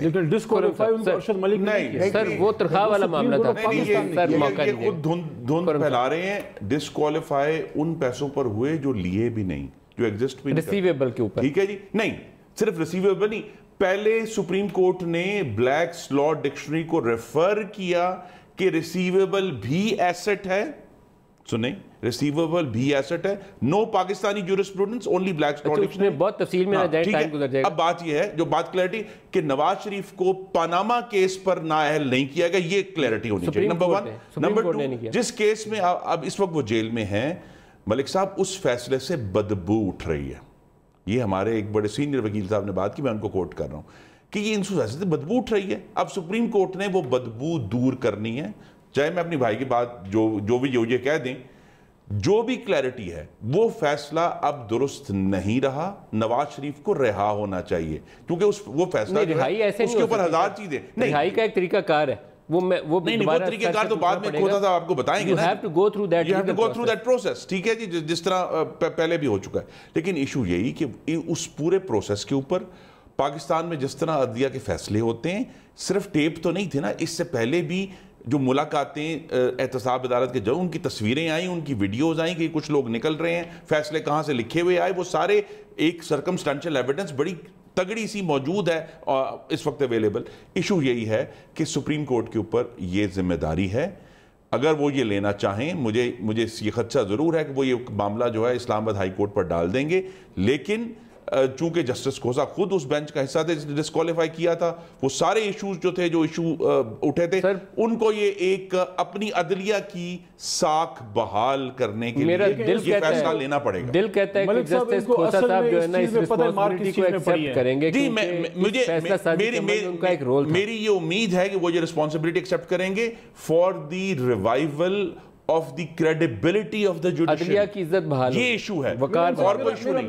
لیکن ڈسکوالیفائی ان کو ارشد ملک نہیں سر وہ ترخواہ والا معاملہ تھا سر موقع نہیں ہے دھند پھیلا رہے ہیں ڈسکوالیفائی ان پیسوں پر ہوئے جو لیے بھی نہیں جو ایگزسٹ بھی نہیں ریسیویبل کے اوپر ٹھیک ہے جی نہیں صرف ریسیویبل نہیں پہلے سپریم کورٹ نے بلیک لا ڈکشنری کو ریفر کیا کہ ریسیویبل بھی ایسٹ ہے نہیں ریسیویبل بھی ایسٹ ہے نو پاکستانی اونلی بلیک بہت تفصیل میں ہاں، اب بات بات یہ ہے جو کہ نواز شریف کو پاناما کیس پر نائل نہیں کیا گیا یہ کلیئرٹی ہونی چاہیے نمبر نمبر ون ٹو جس کیس میں اب اس وقت وہ جیل میں ہیں ملک صاحب اس فیصلے سے بدبو اٹھ رہی ہے یہ ہمارے ایک بڑے سینئر وکیل صاحب نے بات کی میں ان کو کوٹ کر رہا ہوں کہ یہ بدبو اٹھ رہی ہے اب سپریم کورٹ نے وہ بدبو دور کرنی ہے چاہے میں اپنی بھائی کی بات جو بھی جو یہ کہہ دیں جو بھی کلیرٹی ہے وہ فیصلہ اب درست نہیں رہا نواز شریف کو رہا ہونا چاہیے کیونکہ وہ فیصلہ جو ہے اس کے اوپر ہزار چیزیں رہائی کا ایک طریقہ کار ہے نہیں نہیں وہ طریقہ کار تو بعد میں کھوتا تھا آپ کو بتائیں گے you have to go through that process you have to go through that process ٹھیک ہے جی، جس طرح پہلے بھی ہو چکا ہے لیکن ایشو یہی کہ اس پورے پروسس کے اوپر پاکستان میں جس طرح عدیہ کے فیصلے ہوتے ہیں صرف ٹیپ تو نہیں تھے نا اس سے پہلے بھی جو ملاقاتیں احتساب عدالت کے جو ان کی تصویریں آئیں ان کی ویڈیوز آئیں کہ کچھ لوگ نکل رہے ہیں فیصلے کہاں سے لکھے ہوئے آئے وہ سارے ایک سرکمسٹنچل ایویڈنس بڑی تگڑی سی موجود ہے اس وقت اویلیبل ایشو یہی ہے کہ سپریم کورٹ کے اوپر یہ ذمہ داری ہے اگر وہ یہ لینا چاہیں مجھے مجھے یہ خدشہ ضرور ہے کہ وہ یہ معاملہ جو ہے اسلام آباد ہائی کورٹ پر ڈال دیں گے لیکن چونکہ جسٹس کوزا خود اس بینچ کا حصہ تھے جس نے ڈسکولیفائی کیا تھا وہ سارے ایشوز جو تھے جو ایشو اٹھے تھے ان کو یہ ایک اپنی عدلیہ کی ساکھ بحال کرنے کے لیے یہ فیصلہ لینا پڑے گا دل کہتا ہے کہ جسٹس کوزا صاحب جو ہے اس ریسپونسبلٹی کو ایکسپٹ کریں گے جی، کیونکہ فیصلہ صاحب کے عمل ان کا ایک رول تھا میری یہ امید ہے کہ وہ یہ ریسپونسبلٹی ایکسپٹ کریں گے for the revival of the credibility of the judiciary عدلیہ کی عزت بحال ہے یہ ایشو ہے وقار بحال ایشو نہیں